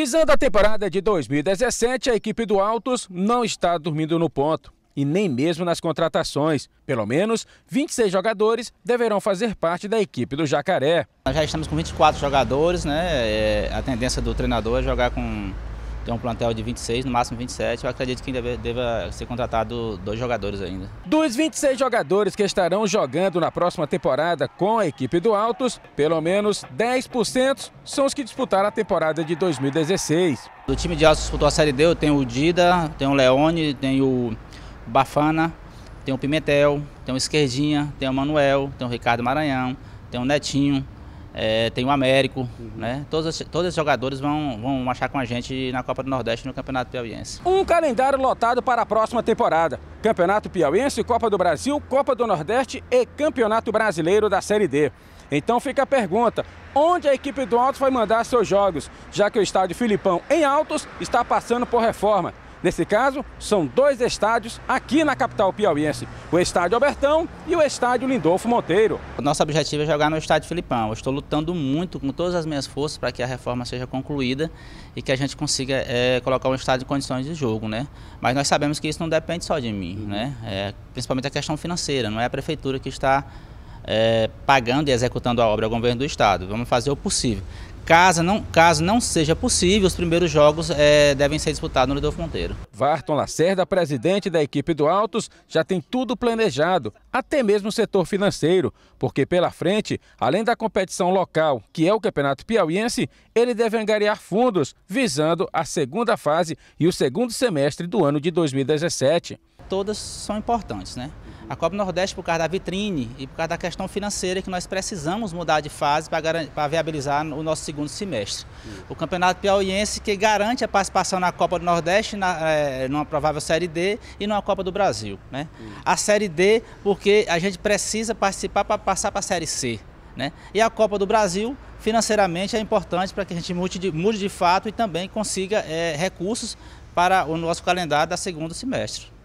Visando a temporada de 2017, a equipe do Autos não está dormindo no ponto e nem mesmo nas contratações. Pelo menos 26 jogadores deverão fazer parte da equipe do Jacaré. Nós já estamos com 24 jogadores, né? É, a tendência do treinador é jogar com tem um plantel de 26, no máximo 27. Eu acredito que ainda deva ser contratado dois jogadores ainda. Dos 26 jogadores que estarão jogando na próxima temporada com a equipe do Altos, pelo menos 10% são os que disputaram a temporada de 2016. Do time de Altos que disputou a Série D, eu tenho o Dida, tem o Leone, tem o Bafana, tem o Pimentel, tem o Esquerdinha, tem o Manuel, tem o Ricardo Maranhão, tem o Netinho, é, tem o Américo, uhum. né? Todos, todos esses jogadores vão, vão marchar com a gente na Copa do Nordeste no Campeonato Piauiense. Um calendário lotado para a próxima temporada. Campeonato Piauiense, Copa do Brasil, Copa do Nordeste e Campeonato Brasileiro da Série D. Então fica a pergunta, onde a equipe do Alto vai mandar seus jogos, já que o estádio Filipão em Altos está passando por reforma? Nesse caso, são dois estádios aqui na capital piauiense, o Estádio Albertão e o Estádio Lindolfo Monteiro. Nosso objetivo é jogar no Estádio Filipão. Eu estou lutando muito com todas as minhas forças para que a reforma seja concluída e que a gente consiga é, colocar um estádio em condições de jogo, né? Mas nós sabemos que isso não depende só de mim, né? É, principalmente a questão financeira, não é a prefeitura que está é, pagando e executando a obra é o governo do estado. Vamos fazer o possível. Caso não, caso não seja possível, os primeiros jogos é, devem ser disputados no Rodolfo Monteiro. Varton Lacerda, presidente da equipe do Autos, já tem tudo planejado, até mesmo o setor financeiro, porque pela frente, além da competição local, que é o Campeonato Piauiense, ele deve angariar fundos, visando a segunda fase e o segundo semestre do ano de 2017. Todas são importantes, né? A Copa Nordeste, por causa da vitrine e por causa da questão financeira, é que nós precisamos mudar de fase para viabilizar o nosso segundo semestre. Hum. O Campeonato Piauiense, que garante a participação na Copa do Nordeste, na, é, numa provável Série D e numa Copa do Brasil. Né? Hum. A Série D, porque a gente precisa participar para passar para a Série C. Né? E a Copa do Brasil, financeiramente, é importante para que a gente mude de, mude de fato e também consiga é, recursos para o nosso calendário da segundo semestre.